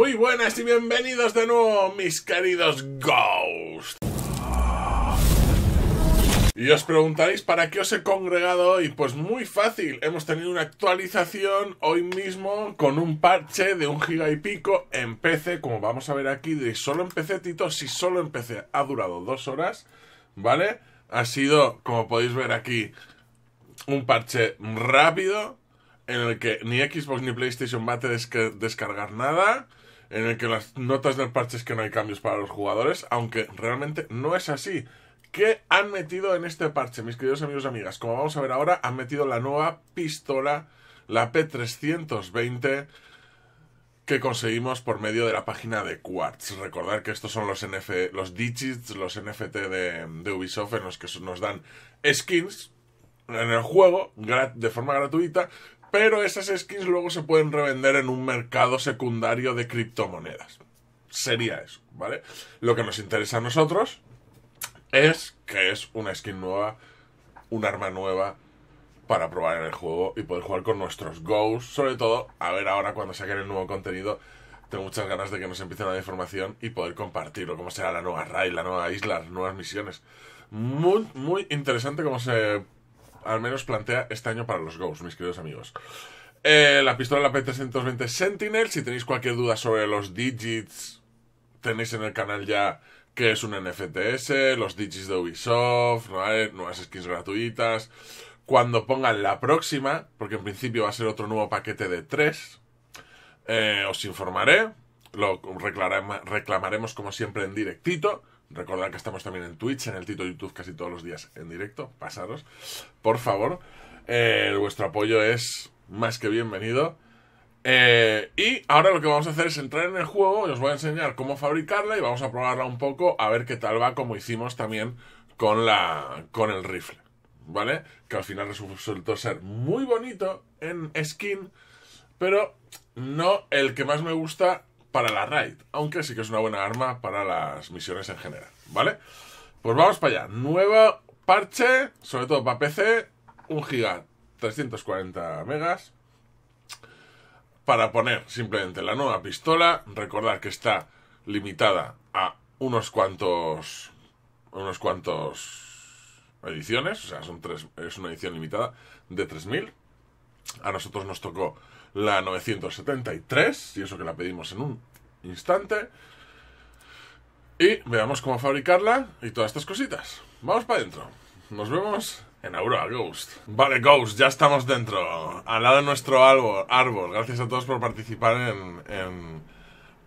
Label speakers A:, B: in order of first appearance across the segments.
A: Muy buenas y bienvenidos de nuevo, mis queridos Ghosts. Y os preguntaréis para qué os he congregado hoy. Pues muy fácil, hemos tenido una actualización hoy mismo con un parche de un giga y pico en PC, como vamos a ver aquí, de solo en PC, Tito, si solo en PC ha durado dos horas, ¿vale? Ha sido, como podéis ver aquí, un parche rápido en el que ni Xbox ni PlayStation va a descargar nada en el que las notas del parche es que no hay cambios para los jugadores, aunque realmente no es así. ¿Qué han metido en este parche, mis queridos amigos y amigas? Como vamos a ver ahora, han metido la nueva pistola, la P320, que conseguimos por medio de la página de Quartz. Recordar que estos son los, NF, los digits, los NFT de Ubisoft, en los que nos dan skins en el juego de forma gratuita, pero esas skins luego se pueden revender en un mercado secundario de criptomonedas. Sería eso, ¿vale? Lo que nos interesa a nosotros es que es una skin nueva, un arma nueva para probar en el juego y poder jugar con nuestros goals. Sobre todo, a ver ahora cuando saquen el nuevo contenido, tengo muchas ganas de que nos empiecen a dar información y poder compartirlo, cómo será la nueva raid, la nueva isla, las nuevas misiones. Muy, muy interesante cómo se al menos plantea este año para los Ghosts, mis queridos amigos. Eh, la pistola la P320 Sentinel. Si tenéis cualquier duda sobre los digits, tenéis en el canal ya que es un NFTS, los digits de Ubisoft, eh, nuevas skins gratuitas. Cuando pongan la próxima, porque en principio va a ser otro nuevo paquete de 3 eh, os informaré. Lo reclamaremos como siempre en directito. Recordad que estamos también en Twitch, en el Tito YouTube casi todos los días en directo. Pasaros, por favor. Eh, vuestro apoyo es más que bienvenido. Eh, y ahora lo que vamos a hacer es entrar en el juego y os voy a enseñar cómo fabricarla y vamos a probarla un poco a ver qué tal va como hicimos también con, la, con el rifle. ¿Vale? Que al final resultó ser muy bonito en skin, pero no el que más me gusta para la raid, aunque sí que es una buena arma para las misiones en general, ¿vale? Pues vamos para allá. Nuevo parche, sobre todo para PC, 1 giga, 340 megas. Para poner simplemente la nueva pistola, recordar que está limitada a unos cuantos unos cuantos ediciones, o sea, son tres, es una edición limitada de 3000. A nosotros nos tocó la 973, y eso que la pedimos en un instante. Y veamos cómo fabricarla y todas estas cositas. Vamos para adentro. Nos vemos en Aurora Ghost. Vale, Ghost, ya estamos dentro. Al lado de nuestro árbol. Gracias a todos por participar en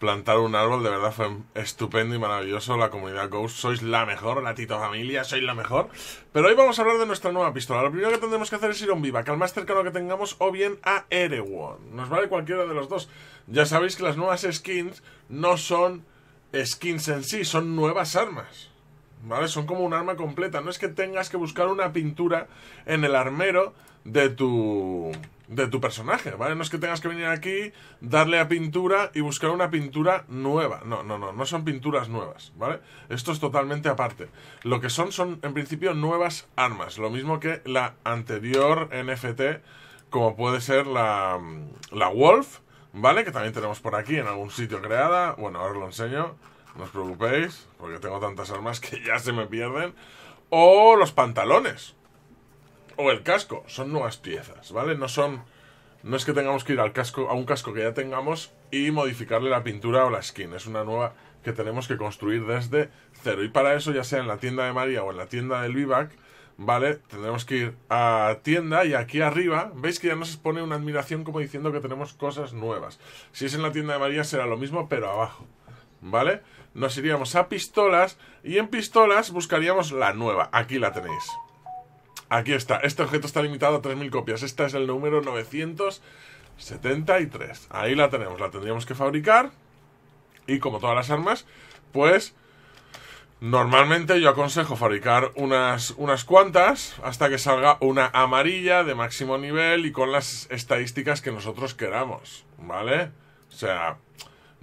A: plantar un árbol, de verdad fue estupendo y maravilloso. La comunidad Ghost, sois la mejor, la Tito Familia, sois la mejor. Pero hoy vamos a hablar de nuestra nueva pistola. Lo primero que tendremos que hacer es ir a un vivac, al más cercano que tengamos, o bien a Erewhon. Nos vale cualquiera de los dos. Ya sabéis que las nuevas skins no son skins en sí, son nuevas armas. ¿vale? Son como un arma completa. No es que tengas que buscar una pintura en el armero de tu de tu personaje, ¿vale? No es que tengas que venir aquí, darle a pintura y buscar una pintura nueva. No, no, no, no son pinturas nuevas, ¿vale? Esto es totalmente aparte. Lo que son son, en principio, nuevas armas. Lo mismo que la anterior NFT, como puede ser la, la Wolf, ¿vale? Que también tenemos por aquí en algún sitio creada. Bueno, ahora os lo enseño no os preocupéis, porque tengo tantas armas que ya se me pierden. O los pantalones. O el casco. Son nuevas piezas, ¿vale? No son. No es que tengamos que ir al casco, a un casco que ya tengamos y modificarle la pintura o la skin. Es una nueva que tenemos que construir desde cero. Y para eso, ya sea en la tienda de María o en la tienda del Vivac, ¿vale? Tendremos que ir a tienda y aquí arriba, veis que ya nos pone una admiración como diciendo que tenemos cosas nuevas. Si es en la tienda de María será lo mismo, pero abajo. ¿vale? Nos iríamos a pistolas y en pistolas buscaríamos la nueva. Aquí la tenéis. Aquí está. Este objeto está limitado a 3.000 copias. Esta es el número 973. Ahí la tenemos. La tendríamos que fabricar. Y como todas las armas, pues... Normalmente yo aconsejo fabricar unas, unas cuantas hasta que salga una amarilla de máximo nivel y con las estadísticas que nosotros queramos, ¿vale? O sea,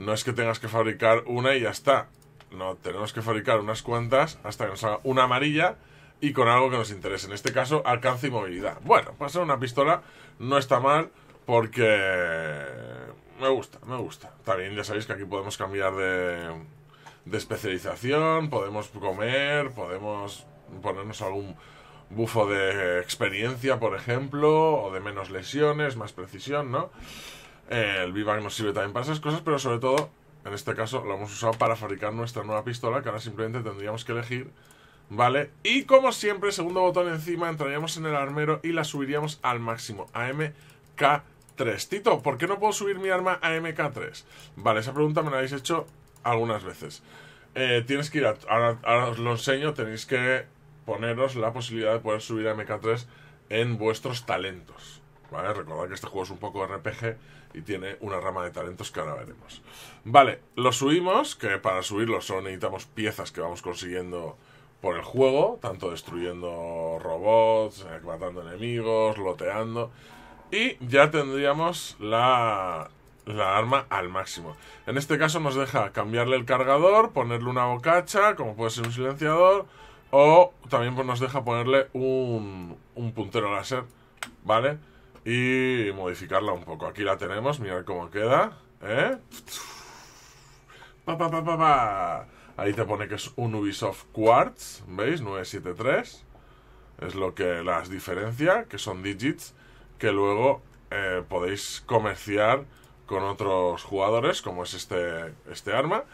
A: no es que tengas que fabricar una y ya está. No, tenemos que fabricar unas cuantas hasta que nos haga una amarilla y con algo que nos interese. En este caso, alcance y movilidad. Bueno, para pues ser una pistola no está mal porque me gusta, me gusta. También ya sabéis que aquí podemos cambiar de, de especialización, podemos comer, podemos ponernos algún bufo de experiencia, por ejemplo, o de menos lesiones, más precisión, ¿no? Eh, el v nos sirve también para esas cosas, pero sobre todo, en este caso, lo hemos usado para fabricar nuestra nueva pistola, que ahora simplemente tendríamos que elegir, ¿vale? Y como siempre, segundo botón encima, entraríamos en el armero y la subiríamos al máximo, a mk 3 Tito, ¿por qué no puedo subir mi arma a MK3? Vale, esa pregunta me la habéis hecho algunas veces. Eh, tienes que ir a, ahora os lo enseño, tenéis que poneros la posibilidad de poder subir a MK3 en vuestros talentos. ¿Vale? Recordad que este juego es un poco RPG y tiene una rama de talentos que ahora veremos. Vale, lo subimos, que para subirlo solo necesitamos piezas que vamos consiguiendo por el juego, tanto destruyendo robots, eh, matando enemigos, loteando. Y ya tendríamos la, la arma al máximo. En este caso nos deja cambiarle el cargador, ponerle una bocacha, como puede ser un silenciador, o también nos deja ponerle un, un puntero láser, ¿vale? y modificarla un poco. Aquí la tenemos, mirad cómo queda. ¿eh? Ahí te pone que es un Ubisoft Quartz, ¿veis? 973. Es lo que las diferencia, que son digits, que luego eh, podéis comerciar con otros jugadores, como es este, este arma.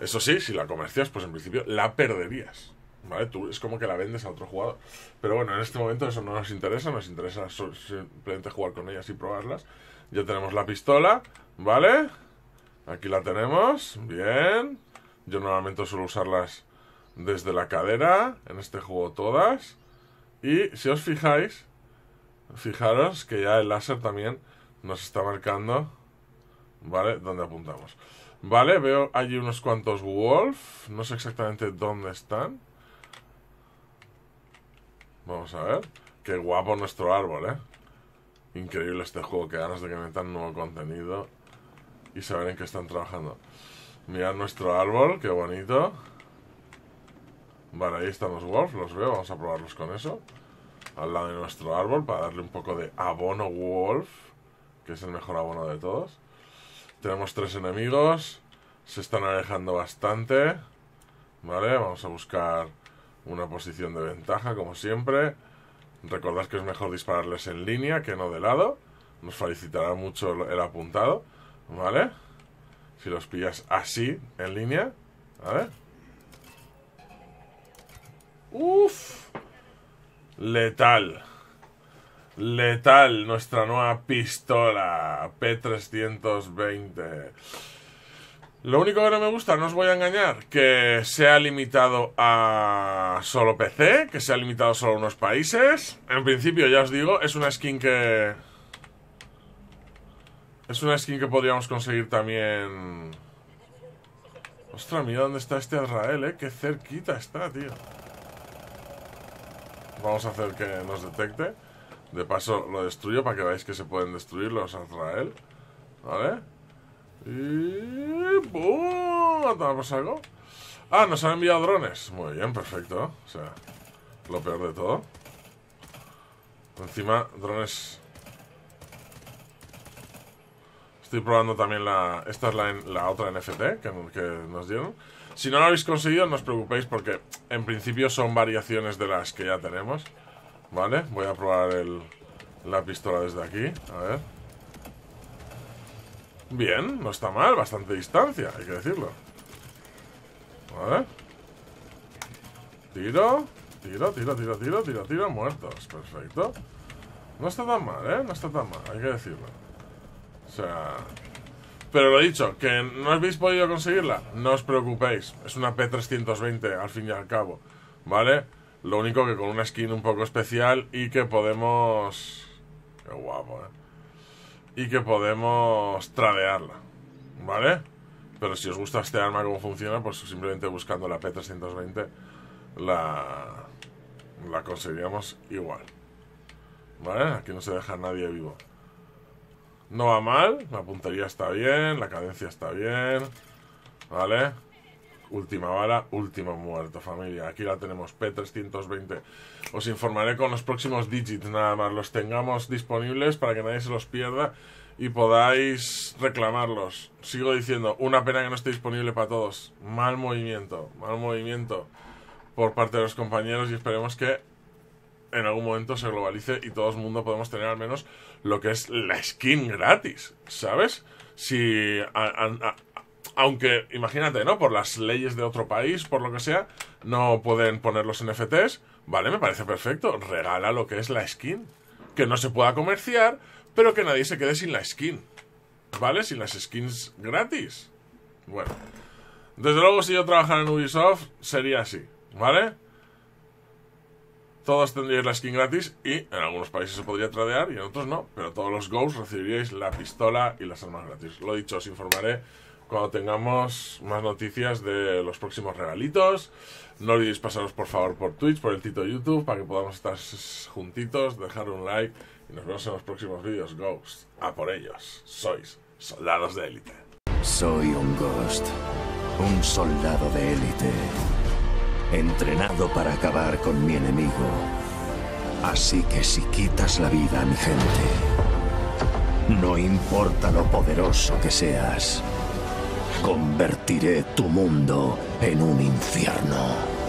A: Eso sí, si la comercias, pues en principio la perderías. ¿vale? Tú es como que la vendes a otro jugador. Pero bueno, en este momento eso no nos interesa, nos interesa simplemente jugar con ellas y probarlas. Ya tenemos la pistola, ¿vale? Aquí la tenemos, bien. Yo normalmente suelo usarlas desde la cadera, en este juego todas. Y si os fijáis, fijaros que ya el láser también nos está marcando, ¿vale? Donde apuntamos. Vale, veo allí unos cuantos wolf, no sé exactamente dónde están. Vamos a ver. Qué guapo nuestro árbol, ¿eh? Increíble este juego. Qué ganas de que metan nuevo contenido y saber en qué están trabajando. Mirad nuestro árbol, qué bonito. Vale, ahí están los wolf, los veo. Vamos a probarlos con eso. Al lado de nuestro árbol para darle un poco de abono wolf, que es el mejor abono de todos. Tenemos tres enemigos. Se están alejando bastante. Vale, vamos a buscar una posición de ventaja, como siempre. Recordad que es mejor dispararles en línea que no de lado. Nos felicitará mucho el apuntado, ¿vale? Si los pillas así, en línea, ¿vale? ¡Uf! Letal. Letal, nuestra nueva pistola P320. Lo único que no me gusta, no os voy a engañar, que sea limitado a solo PC, que sea limitado solo a unos países. En principio, ya os digo, es una skin que... Es una skin que podríamos conseguir también... Ostras, mira dónde está este Israel, eh. Qué cerquita está, tío. Vamos a hacer que nos detecte. De paso, lo destruyo para que veáis que se pueden destruir los Azrael. ¿Vale? Y... algo? Ah, nos han enviado drones. Muy bien, perfecto. O sea, lo peor de todo. Encima, drones... Estoy probando también la... Esta es la, otra NFT que, que nos dieron. Si no lo habéis conseguido, no os preocupéis porque en principio son variaciones de las que ya tenemos. Vale, voy a probar el, la pistola desde aquí. A ver. Bien, no está mal, bastante distancia, hay que decirlo. Vale. Tiro, tiro, tiro, tiro, tiro, tiro, tiro, muertos. Perfecto. No está tan mal, ¿eh? No está tan mal, hay que decirlo. O sea... Pero lo dicho, que no habéis podido conseguirla, no os preocupéis. Es una P320 al fin y al cabo, ¿vale? Lo único que con una skin un poco especial y que podemos... Qué guapo, ¿eh? y que podemos tradearla, ¿vale? Pero si os gusta este arma, cómo funciona, pues simplemente buscando la P320 la, la conseguiríamos igual. ¿Vale? Aquí no se deja nadie vivo. No va mal, la puntería está bien, la cadencia está bien, ¿vale? última bala, último muerto, familia. Aquí la tenemos, P320. Os informaré con los próximos digits, nada más. Los tengamos disponibles para que nadie se los pierda y podáis reclamarlos. Sigo diciendo, una pena que no esté disponible para todos. Mal movimiento, mal movimiento por parte de los compañeros y esperemos que en algún momento se globalice y todo el mundo podemos tener al menos lo que es la skin gratis, ¿sabes? Si aunque, imagínate, ¿no? Por las leyes de otro país, por lo que sea, no pueden poner los NFTs. Vale, me parece perfecto. Regala lo que es la skin. Que no se pueda comerciar, pero que nadie se quede sin la skin. ¿Vale? Sin las skins gratis. Bueno. Desde luego, si yo trabajara en Ubisoft, sería así. ¿Vale? Todos tendríais la skin gratis y en algunos países se podría tradear y en otros no. Pero todos los Ghosts recibiríais la pistola y las armas gratis. Lo dicho, os informaré cuando tengamos más noticias de los próximos regalitos. No olvidéis pasaros por favor por Twitch, por el Tito YouTube, para que podamos estar juntitos, dejar un like y nos vemos en los próximos vídeos. Ghost, a por ellos. Sois soldados de élite. Soy un Ghost, un soldado de élite, entrenado para acabar con mi enemigo. Así que si quitas la vida a mi gente, no importa lo poderoso que seas, Convertiré tu mundo en un infierno.